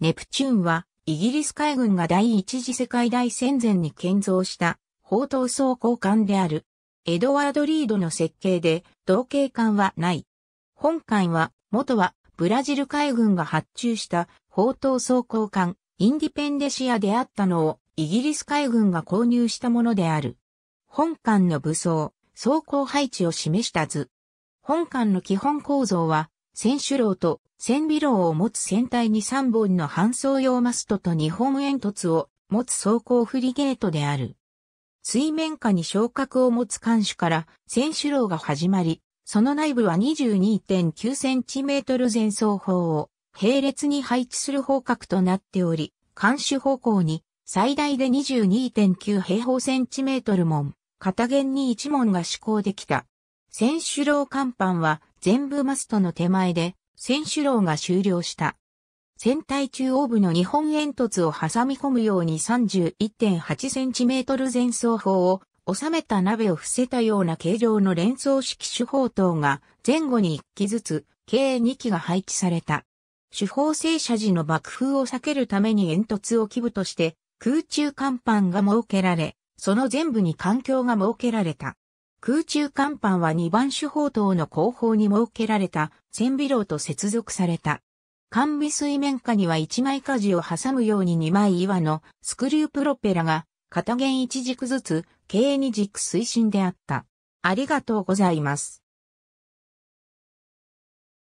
ネプチューンは、イギリス海軍が第一次世界大戦前に建造した、砲塔装甲艦である。エドワード・リードの設計で、同型艦はない。本艦は、元は、ブラジル海軍が発注した、砲塔装甲艦、インディペンデシアであったのを、イギリス海軍が購入したものである。本艦の武装、装甲配置を示した図。本艦の基本構造は、選手楼と船尾楼を持つ船体に3本の搬送用マストと2本煙突を持つ装甲フリゲートである。水面下に昇格を持つ艦首から船首楼が始まり、その内部は 22.9cm 前奏砲を並列に配置する方角となっており、艦首方向に最大で22.9平方センチメートル門、片弦に1門が施行できた。船首楼甲板は全部マストの手前で選手楼が終了した。船体中央部の日本煙突を挟み込むように 31.8cm 前奏砲を収めた鍋を伏せたような形状の連装式手砲等が前後に1機ずつ計2機が配置された。手法正射時の爆風を避けるために煙突を基部として空中甲板が設けられ、その全部に環境が設けられた。空中甲板は2番手砲塔の後方に設けられた千尾楼と接続された。完尾水面下には1枚舵を挟むように2枚岩のスクリュープロペラが片弦1軸ずつ計2軸推進であった。ありがとうございます。